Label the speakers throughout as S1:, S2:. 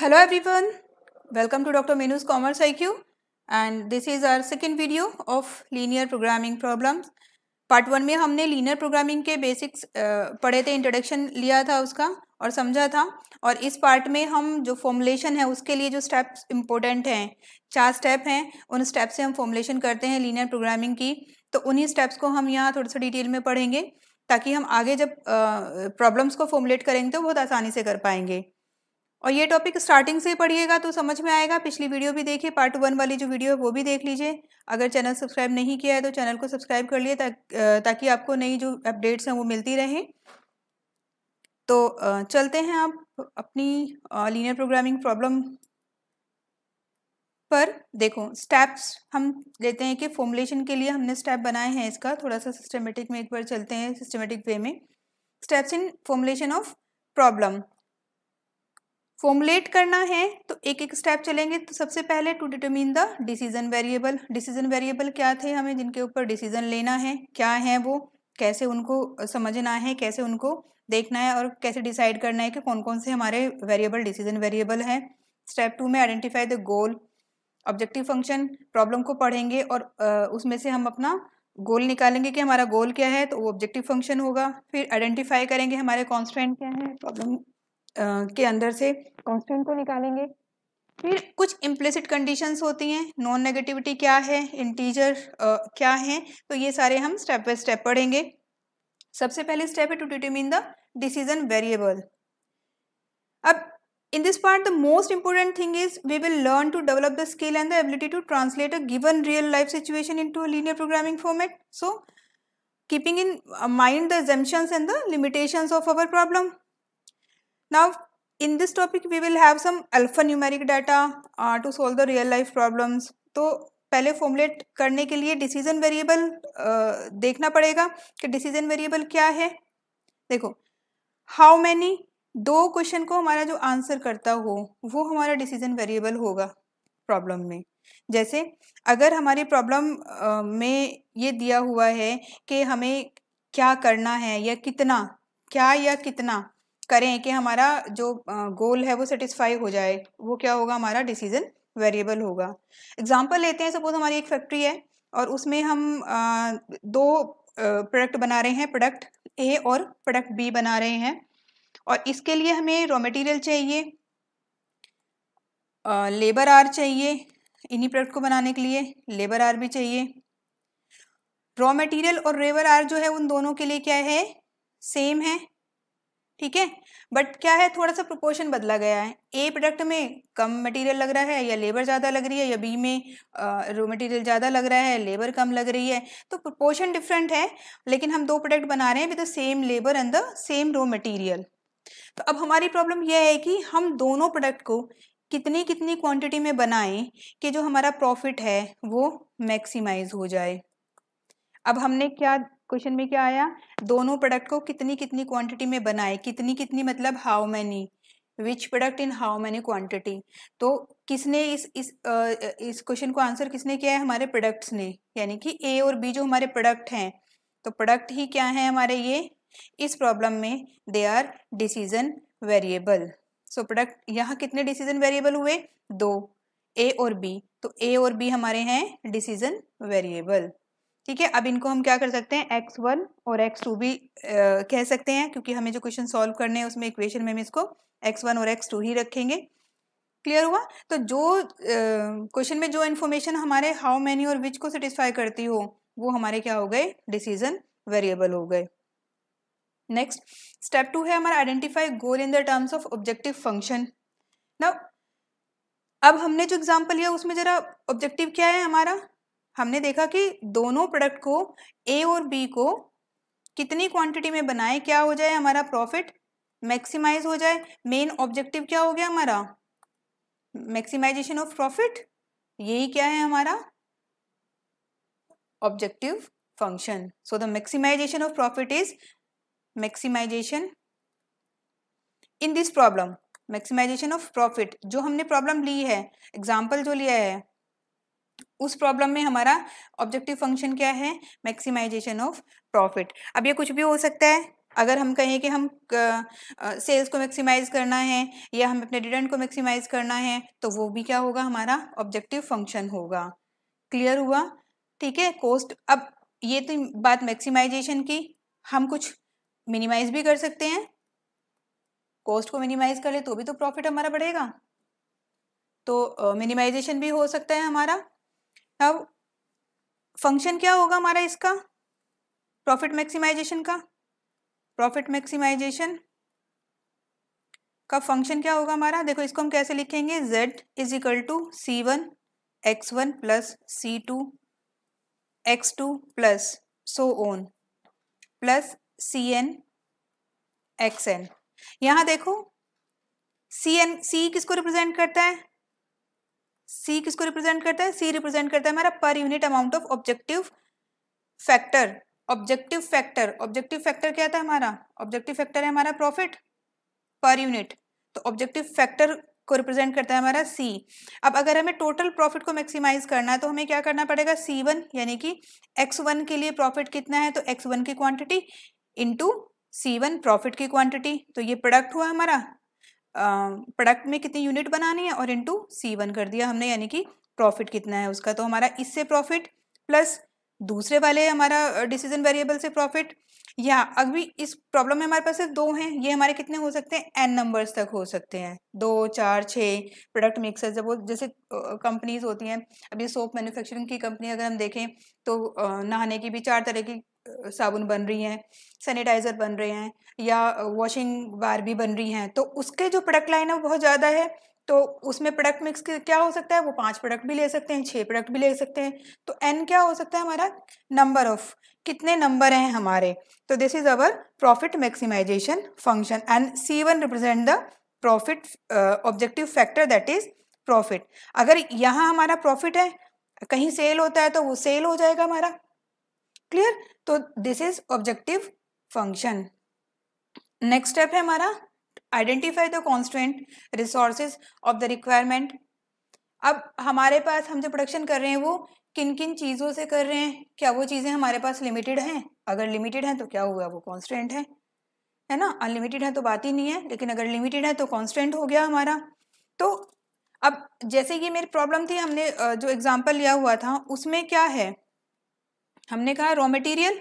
S1: Hello everyone, welcome to Dr. Menu's Commerce IQ and this is our second video of linear programming problems. Part one में हमने linear programming के basics पढ़े थे introduction लिया था उसका और समझा था और इस पार्ट में हम जो फॉर्मुलेशन है उसके लिए जो स्टेप्स इम्पोर्टेंट हैं चार स्टेप हैं उन स्टेप से हम फॉर्मुलेशन करते हैं लीनियर प्रोग्रामिंग की तो उन्हीं स्टेप्स को हम यहाँ थोड़ा सा डिटेल में पढ़ेंगे ताकि हम आगे जब प्रॉब्लम्स को फॉर्मुलेट करेंगे तो बहुत आसानी से कर पाएंगे और ये टॉपिक स्टार्टिंग से पढ़िएगा तो समझ में आएगा पिछली वीडियो भी देखिए पार्ट वन वाली जो वीडियो है वो भी देख लीजिए अगर चैनल सब्सक्राइब नहीं किया है तो चैनल को सब्सक्राइब कर लिए ताकि आपको नई जो अपडेट्स हैं वो मिलती रहें तो चलते हैं आप अपनी लीनियर प्रोग्रामिंग प्रॉब्लम पर देखो स्टेप्स हम लेते हैं कि फॉर्मुलेशन के लिए हमने स्टेप बनाए हैं इसका थोड़ा सा सिस्टमेटिक में एक बार चलते हैं सिस्टमेटिक वे में steps in formulation of problem formulate करना है तो एक एक स्टेप चलेंगे तो सबसे पहले to determine the decision variable decision variable क्या थे हमें जिनके ऊपर डिसीजन लेना है क्या है वो कैसे उनको समझना है कैसे उनको देखना है और कैसे डिसाइड करना है कि कौन कौन से हमारे वेरिएबल डिसीजन वेरिएबल हैं स्टेप टू में identify the goal objective function problem को पढ़ेंगे और उसमें से हम अपना गोल निकालेंगे कि हमारा गोल क्या है तो वो ऑब्जेक्टिव फंक्शन होगा फिर आइडेंटिफाई करेंगे हमारे कॉन्स्टेंट क्या है प्रॉब्लम के अंदर से कॉन्स्टेंट को निकालेंगे फिर कुछ इम्प्लिसिट कंडीशन होती हैं नॉन नेगेटिविटी क्या है इंटीजर क्या है तो ये सारे हम स्टेप बाई स्टेप पढ़ेंगे सबसे पहले स्टेप है to determine the decision variable अब in this part the most important thing is we will learn to develop the skill and the ability to translate a given real life situation into linear programming format so keeping in mind the assumptions and the limitations of our problem Now, in this topic, we will have some alphanumeric data uh, to solve the real life problems. तो पहले formulate करने के लिए decision variable uh, देखना पड़ेगा कि decision variable क्या है देखो हाउ मैनी दो क्वेश्चन को हमारा जो आंसर करता हो वो हमारा डिसीजन वेरिएबल होगा प्रॉब्लम में जैसे अगर हमारी प्रॉब्लम uh, में ये दिया हुआ है कि हमें क्या करना है या कितना क्या या कितना करें कि हमारा जो गोल है वो सेटिस्फाई हो जाए वो क्या होगा हमारा डिसीजन वेरिएबल होगा एग्जाम्पल लेते हैं सपोज हमारी एक फैक्ट्री है और उसमें हम दो प्रोडक्ट बना रहे हैं प्रोडक्ट ए और प्रोडक्ट बी बना रहे हैं और इसके लिए हमें रॉ मटेरियल चाहिए लेबर आर चाहिए इन्हीं प्रोडक्ट को बनाने के लिए लेबर आर भी चाहिए रॉ मटेरियल और लेबर आर जो है उन दोनों के लिए क्या है सेम है ठीक है बट क्या है थोड़ा सा प्रोपोर्शन बदला गया है ए प्रोडक्ट में कम मटेरियल लग रहा है या लेबर ज़्यादा लग रही है या बी में रो मटेरियल ज़्यादा लग रहा है लेबर कम लग रही है तो प्रोपोर्शन डिफरेंट है लेकिन हम दो प्रोडक्ट बना रहे हैं with the same labour and the same raw material तो अब हमारी प्रॉब्लम यह है कि हम दोनों प्रोडक्ट को कितनी कितनी क्वांटिटी में बनाएं कि जो हमारा प्रॉफिट है वो मैक्सिमाइज हो जाए अब हमने क्या क्वेश्चन में क्या आया दोनों प्रोडक्ट को कितनी कितनी क्वांटिटी में बनाए कितनी कितनी मतलब how many which product in how many quantity तो किसने इस इस आ, इस क्वेश्चन को आंसर किसने किया है हमारे प्रोडक्ट्स ने यानी कि ए और बी जो हमारे प्रोडक्ट हैं तो प्रोडक्ट ही क्या है हमारे ये इस प्रॉब्लम में they are decision variable so product यहाँ कितने डिसीजन वेरिएबल हुए दो ए और बी तो ए और बी हमारे हैं डिसीजन वेरिएबल ठीक है अब इनको हम क्या कर सकते हैं एक्स वन और एक्स टू भी आ, कह सकते हैं क्योंकि हमें जो क्वेश्चन सॉल्व करने हैं उसमें इक्वेशन में हम इसको x1 और x2 ही रखेंगे क्लियर हुआ तो जो क्वेश्चन में जो इन्फॉर्मेशन हमारे हाउ मैनी और विच को सेटिस्फाई करती हो वो हमारे क्या हो गए डिसीजन वेरिएबल हो गए नेक्स्ट स्टेप टू है हमारा identify goal in the terms of objective function ना अब हमने जो एग्जाम्पल लिया उसमें जरा ऑब्जेक्टिव क्या है हमारा हमने देखा कि दोनों प्रोडक्ट को ए और बी को कितनी क्वांटिटी में बनाए क्या हो जाए हमारा प्रॉफिट मैक्सिमाइज हो जाए मेन ऑब्जेक्टिव क्या हो गया हमारा मैक्सिमाइजेशन ऑफ प्रॉफिट यही क्या है हमारा objective function so the maximization of profit is maximization in this problem maximization of profit जो हमने प्रॉब्लम ली है एग्जाम्पल जो लिया है उस प्रॉब्लम में हमारा ऑब्जेक्टिव फंक्शन क्या है मैक्सिमाइजेशन ऑफ प्रॉफिट अब ये कुछ भी हो सकता है अगर हम कहें कि हम सेल्स को मैक्सिमाइज करना है या हम अपने डिडेंट को मैक्सिमाइज करना है तो वो भी क्या होगा हमारा ऑब्जेक्टिव फंक्शन होगा क्लियर हुआ ठीक है कोस्ट अब ये तो बात मैक्सिमाइजेशन की हम कुछ मिनिमाइज भी कर सकते हैं कॉस्ट को मिनिमाइज कर ले तो भी तो प्रॉफिट हमारा बढ़ेगा तो मिनिमाइजेशन uh, भी हो सकता है हमारा अब फंक्शन क्या होगा हमारा इसका प्रॉफिट मैक्सिमाइजेशन का प्रॉफिट मैक्सिमाइजेशन का फंक्शन क्या होगा हमारा देखो इसको हम कैसे लिखेंगे z is equal to c one x one plus c two x two plus so on plus c n x n यहाँ देखो सी एन सी किसको रिप्रेजेंट करता है सी किसको रिप्रेजेंट करता है सी रिप्रेजेंट करता है हमारा per unit amount of objective factor objective factor objective factor क्या था हमारा ऑब्जेक्टिव फैक्टर है हमारा प्रॉफिट पर यूनिट तो ऑब्जेक्टिव फैक्टर को रिप्रेजेंट करता है हमारा सी अब अगर हमें टोटल प्रॉफिट को मैक्सिमाइज करना है तो हमें क्या करना पड़ेगा सी वन यानी कि एक्स वन के लिए प्रॉफिट कितना है तो एक्स वन की quantity into c one profit की क्वांटिटी तो ये प्रोडक्ट हुआ हमारा प्रोडक्ट में कितनी यूनिट बनानी है और इंटू सी वन कर दिया हमने यानी कि प्रॉफिट कितना है उसका तो हमारा इससे प्रॉफिट प्लस दूसरे वाले हमारा डिसीजन वेरिएबल से प्रॉफिट या अभी इस प्रॉब्लम में हमारे पास सिर्फ दो हैं ये हमारे कितने हो सकते हैं एन नंबर्स तक हो सकते हैं दो चार छः प्रोडक्ट मिक्सर जब वो जैसे कंपनीज होती हैं अभी सोप मैन्युफैक्चरिंग की कंपनी अगर हम देखें तो नहाने की भी चार तरह की साबुन बन रही हैं सैनिटाइज़र बन रहे हैं या वॉशिंग बार भी बन रही हैं तो उसके जो प्रोडक्ट लाइन है वो बहुत ज़्यादा है तो उसमें प्रोडक्ट मिक्स क्या हो सकता है वो पांच प्रोडक्ट भी ले सकते हैं छह प्रोडक्ट भी ले सकते हैं तो एन क्या हो सकता है हमारा नंबर ऑफ कितने नंबर हैं हमारे तो this is our profit maximization function and c one represent the profit objective factor that is profit अगर यहाँ हमारा प्रॉफिट है कहीं सेल होता है तो वो सेल हो जाएगा हमारा क्लियर तो this is objective function next step है हमारा identify the constant resources of the requirement अब हमारे पास हम जो प्रोडक्शन कर रहे हैं वो किन किन चीज़ों से कर रहे हैं क्या वो चीज़ें हमारे पास लिमिटेड हैं अगर लिमिटेड हैं तो क्या हुआ वो कॉन्स्टेंट है है ना अनलिमिटेड है तो बात ही नहीं है लेकिन अगर लिमिटेड है तो कॉन्स्टेंट हो गया हमारा तो अब जैसे कि मेरी प्रॉब्लम थी हमने जो एग्जाम्पल लिया हुआ था उसमें क्या है हमने कहा रॉ मटेरियल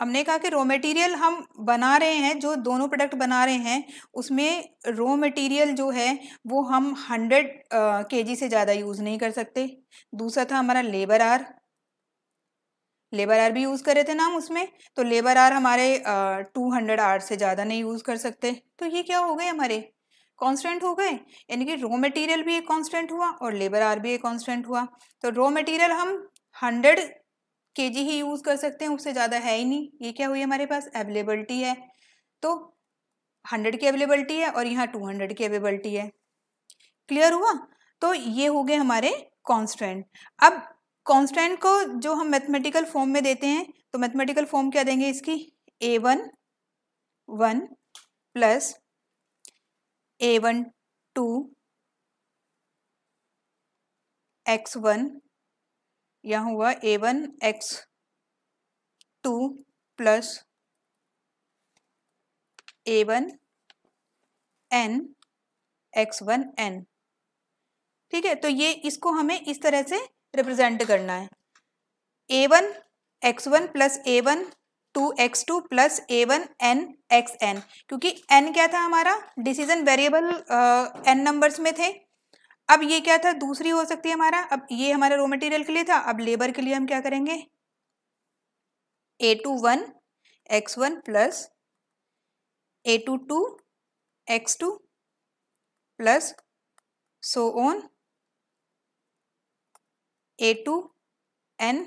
S1: हमने कहा कि रॉ मटेरियल हम बना रहे हैं जो दोनों प्रोडक्ट बना रहे हैं उसमें रॉ मटेरियल जो है वो हम हंड्रेड के जी से ज़्यादा यूज़ नहीं कर सकते दूसरा था हमारा लेबर आर लेबर आर भी यूज़ करे थे ना हम उसमें तो लेबर आर हमारे टू हंड्रेड आर से ज़्यादा नहीं यूज़ कर सकते तो ये क्या हो गए हमारे कांस्टेंट हो गए यानी कि रॉ मटेरियल भी एक कांस्टेंट हुआ और लेबर आर भी एक कांस्टेंट हुआ तो रॉ मटेरियल हम हंड्रेड के जी ही यूज़ कर सकते हैं उससे ज़्यादा है ही नहीं ये क्या हुई हमारे पास अवेलेबलिटी है तो हंड्रेड की अवेलेबलिटी है और यहाँ टू हंड्रेड की अवेलेबलिटी है क्लियर हुआ तो ये हो गए हमारे कॉन्स्टेंट अब कॉन्स्टेंट को जो हम मैथमेटिकल फॉर्म में देते हैं तो मैथमेटिकल फॉर्म क्या देंगे इसकी a one one plus a one two x one यह हुआ a one x two plus a one n x one n ठीक है तो ये इसको हमें इस तरह से रिप्रेजेंट करना है a one x one plus a one two x two plus a one n x n क्योंकि एन क्या था हमारा डिसीजन वेरिएबल एन नंबर्स में थे अब ये क्या था दूसरी हो सकती है हमारा अब ये हमारा रॉ मटेरियल के लिए था अब लेबर के लिए हम क्या करेंगे a two one x one plus a two two x two plus so on a two n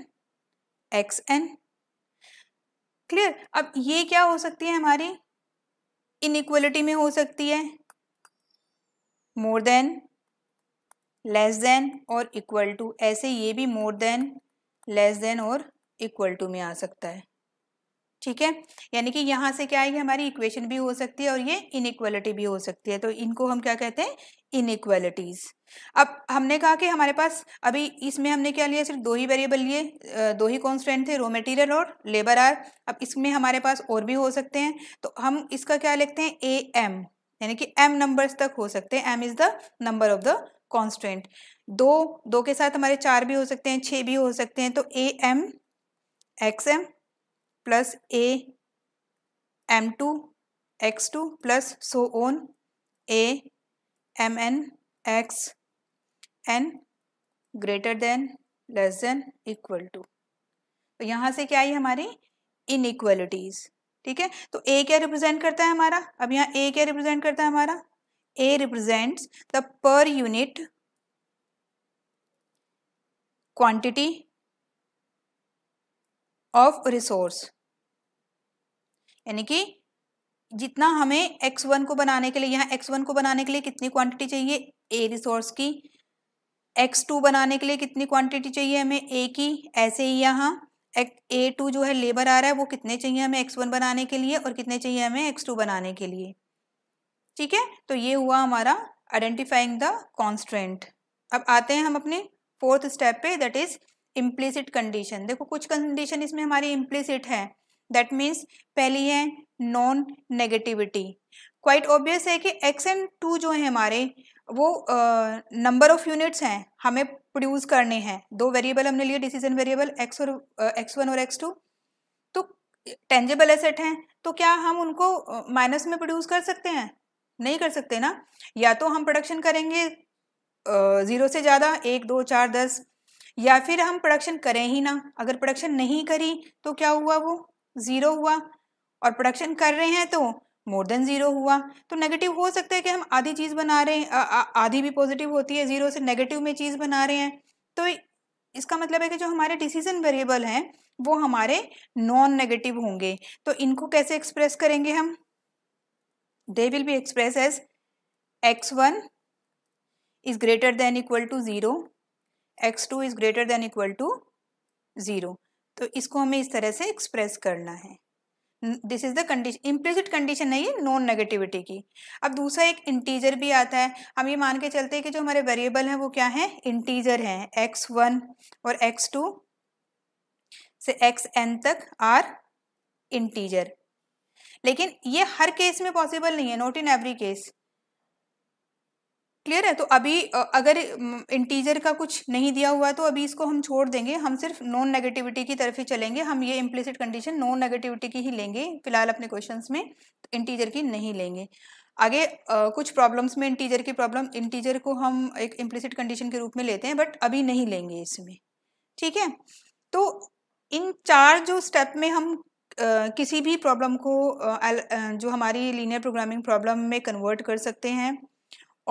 S1: x n clear अब ये क्या हो सकती है हमारी इनइक्वलिटी में हो सकती है मोर देन लेस देन और इक्वल टू ऐसे ये भी मोर देन लेस देन और इक्वल टू में आ सकता है ठीक है यानी कि यहाँ से क्या आएगी हमारी इक्वेशन भी हो सकती है और ये इनइक्वलिटी भी हो सकती है तो इनको हम क्या कहते हैं इनइक्वलिटीज़ अब हमने कहा कि हमारे पास अभी इसमें हमने क्या लिया सिर्फ दो ही वेरिएबल लिए दो ही कॉन्स्टेंट थे रो मटेरियल और लेबर आर अब इसमें हमारे पास और भी हो सकते हैं तो हम इसका क्या लिखते हैं ए एम यानी कि एम नंबर्स तक हो सकते हैं m is the number of the constant दो दो के साथ हमारे चार भी हो सकते हैं छः भी हो सकते हैं तो a m x m plus a m two x two plus so on a m n x n greater than less than equal to तो यहाँ से क्या आई हमारी इनइक्वलिटीज़ ठीक है तो ए क्या रिप्रेजेंट करता है हमारा अब यहाँ ए क्या रिप्रेजेंट करता है हमारा A represents the per unit quantity of resource यानी कि जितना हमें x1 को बनाने के लिए यहाँ x1 को बनाने के लिए कितनी क्वांटिटी चाहिए A रिसोर्स की x2 बनाने के लिए कितनी क्वांटिटी चाहिए हमें A की ऐसे ही यहाँ ए टू जो है लेबर आ रहा है वो कितने चाहिए हमें एक्स वन बनाने के लिए और कितने चाहिए हमें एक्स टू बनाने के लिए ठीक है तो ये हुआ हमारा आइडेंटिफाइंग द कॉन्स्टेंट अब आते हैं हम अपने फोर्थ स्टेप पे दैट इज इम्प्लिसिट कंडीशन देखो कुछ कंडीशन इसमें हमारी इम्प्लिसिट है दैट मीन्स पहली है नॉन नेगेटिविटी क्वाइट ऑब्वियस है कि एक्स एंड टू जो है हमारे वो नंबर ऑफ यूनिट्स हैं हमें प्रोड्यूस करने हैं दो वेरिएबल हमने लिए डिसीजन वेरिएबल एक्स और एक्स वन और एक्स टू तो टेंजेबल एसेट हैं तो क्या हम उनको माइनस में प्रोड्यूस कर सकते हैं नहीं कर सकते ना या तो हम प्रोडक्शन करेंगे ज़ीरो से ज़्यादा एक दो चार दस या फिर हम प्रोडक्शन करें ही ना अगर प्रोडक्शन नहीं करी तो क्या हुआ वो ज़ीरो हुआ और प्रोडक्शन कर रहे हैं तो मोर देन ज़ीरो हुआ तो नेगेटिव हो सकता है कि हम आधी चीज़ बना रहे हैं आधी भी पॉजिटिव होती है ज़ीरो से नेगेटिव में चीज़ बना रहे हैं तो इसका मतलब है कि जो हमारे डिसीजन वेरिएबल हैं वो हमारे नॉन नेगेटिव होंगे तो इनको कैसे एक्सप्रेस करेंगे हम they will be expressed as x1 is greater than equal to zero x2 is greater than equal to zero तो इसको हमें इस तरह से एक्सप्रेस करना है this is the condition implicit condition है ये नॉन नेगेटिविटी की अब दूसरा एक इंटीजर भी आता है हम ये मान के चलते हैं कि जो हमारे वेरिएबल हैं वो क्या हैं इंटीजर हैं एक्स वन और एक्स टू से एक्स एन तक आर इंटीजर लेकिन ये हर केस में पॉसिबल नहीं है not in every case clear है तो अभी अगर इंटीजर का कुछ नहीं दिया हुआ तो अभी इसको हम छोड़ देंगे हम सिर्फ नॉन नेगेटिविटी की तरफ ही चलेंगे हम ये इम्प्लिसिट कंडीशन नॉन नेगेटिविटी की ही लेंगे फिलहाल अपने क्वेश्चन में तो इंटीजर की नहीं लेंगे आगे आ, कुछ प्रॉब्लम्स में इंटीजर की प्रॉब्लम इंटीजर को हम एक इम्प्लिसिट कंडीशन के रूप में लेते हैं बट अभी नहीं लेंगे इसमें ठीक है तो इन चार जो स्टेप में हम किसी भी प्रॉब्लम को जो हमारी लीनियर प्रोग्रामिंग प्रॉब्लम में कन्वर्ट कर सकते हैं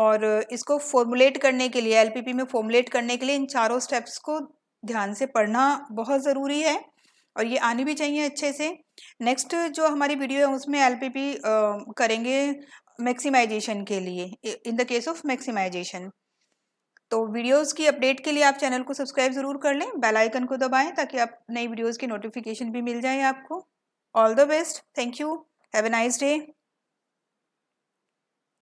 S1: और इसको फॉर्मुलेट करने के लिए एलपीपी में फॉर्मुलेट करने के लिए इन चारों स्टेप्स को ध्यान से पढ़ना बहुत ज़रूरी है और ये आनी भी चाहिए अच्छे से नेक्स्ट जो हमारी वीडियो है उसमें एलपीपी करेंगे मैक्सिमाइजेशन के लिए in the case of maximization तो वीडियोस की अपडेट के लिए आप चैनल को सब्सक्राइब ज़रूर कर लें बेल आइकन को दबाएं ताकि आप नई वीडियोस की नोटिफिकेशन भी मिल जाए आपको All the best. Thank you. Have a nice day.